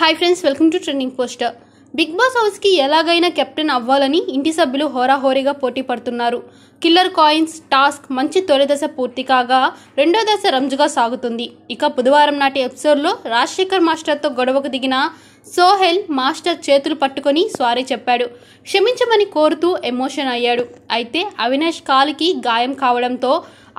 hi friends welcome to trending poster Bigg Boss హౌస్కి ఎలాగైనా captain అవ్వాలని ఇంటి సభ్యులు హోరాహోరీగా పోటీ పడుతున్నారు కిల్లర్ కాయిన్స్ టాస్క్ మంచి తొలి దశ పూర్తి కాగా రెండో దశ రంజుగా సాగుతుంది ఇక బుధవారం నాటి ఎపిసోడ్లో రాజశేఖర్ మాస్టర్తో గొడవకు దిగిన సోహెల్ మాస్టర్ చేతులు పట్టుకొని స్వారీ చెప్పాడు క్షమించమని కోరుతూ ఎమోషన్ అయ్యాడు అయితే అవినాష్ కాలికి గాయం కావడంతో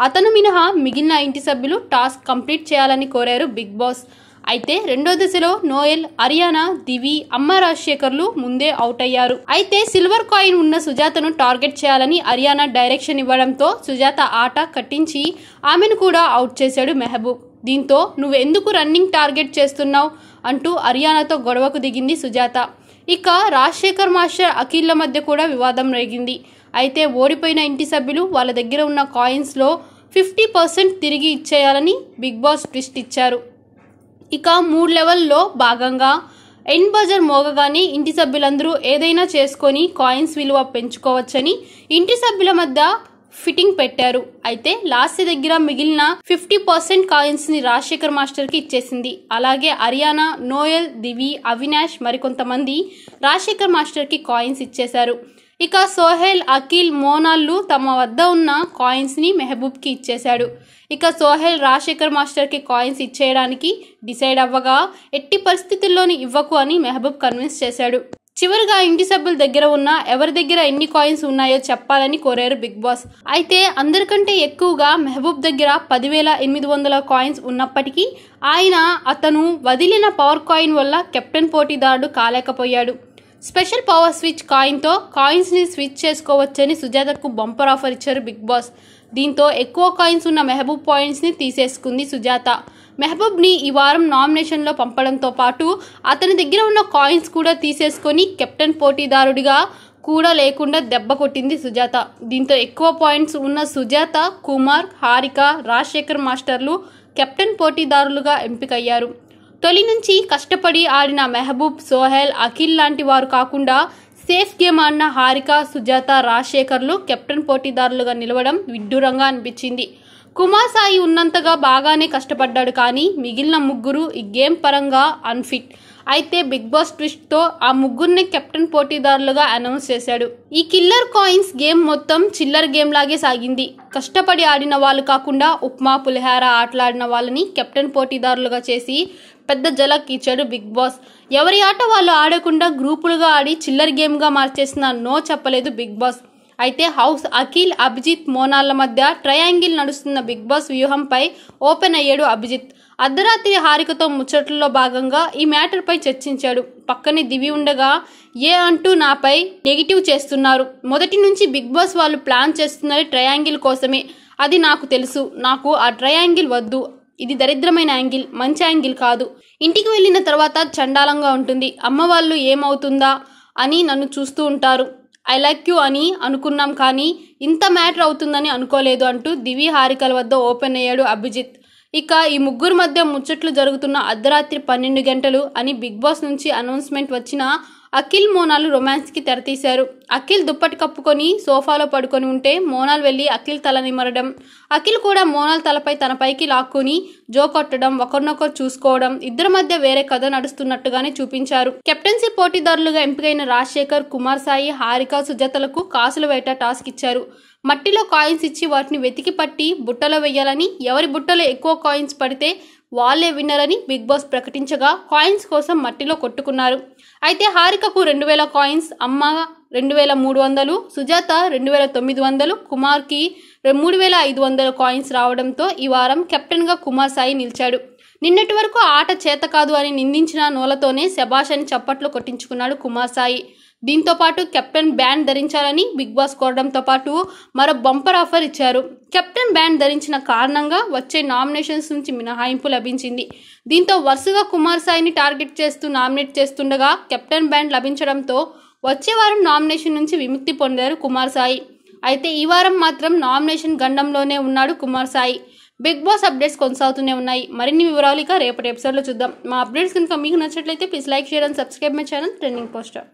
అతను మినహా మిగిలిన ఇంటి సభ్యులు టాస్క్ కంప్లీట్ చేయాలని కోరారు బిగ్ బాస్ అయితే రెండో దశలో నోయల్ అరియానా దివి అమ్మ రాజశేఖర్లు ముందే అవుట్ అయ్యారు అయితే సిల్వర్ కాయిన్ ఉన్న సుజాతను టార్గెట్ చేయాలని అరియానా డైరెక్షన్ ఇవ్వడంతో సుజాత ఆట కట్టించి ఆమెను కూడా అవుట్ చేశాడు మెహబూబ్ దీంతో నువ్వు ఎందుకు రన్నింగ్ టార్గెట్ చేస్తున్నావు అంటూ అరియానాతో గొడవకు దిగింది సుజాత ఇక రాజశేఖర్ మాస్టర్ అఖిల్ల మధ్య కూడా వివాదం రేగింది అయితే ఓడిపోయిన ఇంటి సభ్యులు వాళ్ళ దగ్గర ఉన్న కాయిన్స్లో ఫిఫ్టీ పర్సెంట్ తిరిగి ఇచ్చేయాలని బిగ్ బాస్ ట్విస్ట్ ఇచ్చారు ఇక మూడు లెవెల్లో భాగంగా ఎండ్ బజర్ మోగగానే ఇంటి సభ్యులందరూ ఏదైనా చేసుకొని కాయిన్స్ విలువ పెంచుకోవచ్చని ఇంటి సభ్యుల మధ్య ఫిట్టింగ్ పెట్టారు అయితే లాస్ట్ దగ్గర మిగిలిన ఫిఫ్టీ పర్సెంట్ కాయిన్స్ ని రాజశేఖర్ మాస్టర్ కి ఇచ్చేసింది అలాగే హర్యానా నోయల్ దివి అవినాష్ మరికొంతమంది రాజశేఖర్ మాస్టర్ కి కాయిన్స్ ఇచ్చేశారు ఇక సోహెల్ అఖిల్ మోనాల్లు తమ వద్ద ఉన్న కాయిన్స్ని మెహబూబ్కి ఇచ్చేశాడు ఇక సోహెల్ రాజశేఖర్ మాస్టర్కి కాయిన్స్ ఇచ్చేయడానికి డిసైడ్ అవ్వగా ఎట్టి పరిస్థితుల్లోని ఇవ్వకు అని మెహబూబ్ కన్విన్స్ చేశాడు చివరిగా ఇంటి సభ్యుల దగ్గర ఉన్న ఎవరి దగ్గర ఎన్ని కాయిన్స్ ఉన్నాయో చెప్పాలని కోరారు బిగ్ బాస్ అయితే అందరికంటే ఎక్కువగా మెహబూబ్ దగ్గర పదివేల ఎనిమిది వందల కాయిన్స్ ఉన్నప్పటికీ ఆయన అతను వదిలిన పవర్ కాయిన్ వల్ల కెప్టెన్ పోటీదారుడు కాలేకపోయాడు స్పెషల్ పవర్ స్విచ్ కాయిన్తో కాయిన్స్ని స్విచ్ చేసుకోవచ్చని సుజాతకు బంపర్ ఆఫర్ ఇచ్చారు బిగ్ బాస్ దీంతో ఎక్కువ కాయిన్స్ ఉన్న మెహబూబ్ పాయింట్స్ని తీసేసుకుంది సుజాత మెహబూబ్ని ఈ వారం నామినేషన్లో పంపడంతో పాటు అతని దగ్గర ఉన్న కాయిన్స్ కూడా తీసేసుకొని కెప్టెన్ పోటీదారుడిగా కూడా లేకుండా దెబ్బ కొట్టింది సుజాత దీంతో ఎక్కువ పాయింట్స్ ఉన్న సుజాత కుమార్ హారిక రాజశేఖర్ మాస్టర్లు కెప్టెన్ పోటీదారులుగా ఎంపికయ్యారు తొలి నుంచి కష్టపడి ఆడిన మెహబూబ్ సోహెల్ అఖిల్ లాంటి వారు కాకుండా సేఫ్ గేమ్ ఆడిన హారిక సుజాత రాజశేఖర్లు కెప్టెన్ పోటీదారులుగా నిలవడం విడ్డూరంగా అనిపించింది కుమార్ సాయి ఉన్నంతగా బాగానే కష్టపడ్డాడు కానీ మిగిలిన ముగ్గురు ఈ గేమ్ పరంగా అన్ఫిట్ అయితే బిగ్ బాస్ ట్విస్ట్తో ఆ ముగ్గురిని కెప్టెన్ పోటీదారులుగా అనౌన్స్ చేశాడు ఈ కిల్లర్ కాయిన్స్ గేమ్ మొత్తం చిల్లర్ గేమ్ లాగే సాగింది కష్టపడి ఆడిన వాళ్ళు కాకుండా ఉప్మా పులిహార ఆటలాడిన వాళ్ళని కెప్టెన్ పోటీదారులుగా చేసి పెద్ద జలక్ ఇచ్చాడు బిగ్ బాస్ ఎవరి ఆట వాళ్ళు ఆడకుండా గ్రూపులుగా ఆడి చిల్లర్ గేమ్గా మార్చేసిన నో చెప్పలేదు బిగ్ బాస్ అయితే హౌస్ అఖిల్ అభిజిత్ మోనాల మధ్య ట్రయాంగిల్ నడుస్తున్న బిగ్ బాస్ వ్యూహంపై ఓపెన్ అయ్యాడు అభిజిత్ అర్ధరాత్రి హారికతో ముచ్చట్లలో భాగంగా ఈ మ్యాటర్పై చర్చించాడు పక్కనే దివి ఉండగా ఏ అంటూ నాపై నెగిటివ్ చేస్తున్నారు మొదటి నుంచి బిగ్ బాస్ వాళ్ళు ప్లాన్ చేస్తున్నది ట్రయాంగిల్ కోసమే అది నాకు తెలుసు నాకు ఆ ట్రయాంగిల్ వద్దు ఇది దరిద్రమైన యాంగిల్ మంచి యాంగిల్ కాదు ఇంటికి వెళ్ళిన తర్వాత చండాలంగా ఉంటుంది అమ్మ వాళ్ళు ఏమవుతుందా అని నన్ను చూస్తూ ఉంటారు ఐ లైక్ యూ అని అనుకున్నాం కానీ ఇంత మ్యాటర్ అవుతుందని అనుకోలేదు అంటూ దివి హారికల వద్ద ఓపెన్ అయ్యాడు అభిజిత్ ఇక ఈ ముగ్గురు మధ్య ముచ్చట్లు జరుగుతున్న అర్ధరాత్రి పన్నెండు గంటలు అని బిగ్ బాస్ నుంచి అనౌన్స్మెంట్ వచ్చిన అఖిల్ మోనాలు రొమాన్స్కి తెరతీశారు అఖిల్ దుప్పటి కప్పుకొని సోఫాలో పడుకొని ఉంటే మోనాల్ వెళ్ళి అఖిల్ తల నిమరడం అఖిల్ కూడా మోనాల్ తలపై తనపైకి లాక్కుని జో కొట్టడం ఒకరినొకరు చూసుకోవడం ఇద్దరి మధ్య వేరే కథ నడుస్తున్నట్టుగానే చూపించారు కెప్టెన్సీ పోటీదారులుగా ఎంపికైన రాజశేఖర్ కుమార్ సాయి హారిక సుజాతలకు కాసులు వేట టాస్క్ ఇచ్చారు మట్టిలో కాయిన్స్ ఇచ్చి వాటిని వెతికి పట్టి బుట్టలో వేయాలని ఎవరి బుట్టలో ఎక్కువ కాయిన్స్ పడితే వాళ్లే విన్నర్ అని బిగ్ బాస్ ప్రకటించగా కాయిన్స్ కోసం మట్టిలో కొట్టుకున్నారు అయితే హారికకు రెండు వేల కాయిన్స్ అమ్మ రెండు వేల మూడు వందలు సుజాత రెండు వేల తొమ్మిది వందలు కుమార్కి మూడు వేల ఐదు వందల కాయిన్స్ రావడంతో ఈ వారం కెప్టెన్గా కుమార్ సాయి నిలిచాడు నిన్నటి వరకు ఆట చేత కాదు అని నిందించిన నోలతోనే శభాష్ అని చప్పట్లు కొట్టించుకున్నాడు కుమార్ సాయి దీంతో పాటు కెప్టెన్ బ్యాండ్ ధరించాలని బిగ్ బాస్ కోరడంతో పాటు మరో బంపర్ ఆఫర్ ఇచ్చారు కెప్టెన్ బ్యాండ్ ధరించిన కారణంగా వచ్చే నామినేషన్స్ నుంచి మినహాయింపు లభించింది దీంతో వరుసగా కుమార్ సాయిని టార్గెట్ చేస్తూ నామినేట్ చేస్తుండగా కెప్టెన్ బ్యాండ్ లభించడంతో వచ్చే వారం నామినేషన్ నుంచి విముక్తి పొందారు కుమార్ సాయి అయితే ఈ వారం మాత్రం నామినేషన్ గండంలోనే ఉన్నాడు Kumar Sai Bigg Boss updates కొనసాగుతూనే ఉన్నాయి మరిన్ని వివరాలు ఇక రేపటి ఎపిసోడ్లో చూద్దాం మా అప్డేట్స్ కనుక మీకు నచ్చినట్లయితే please like share and subscribe my channel trending poster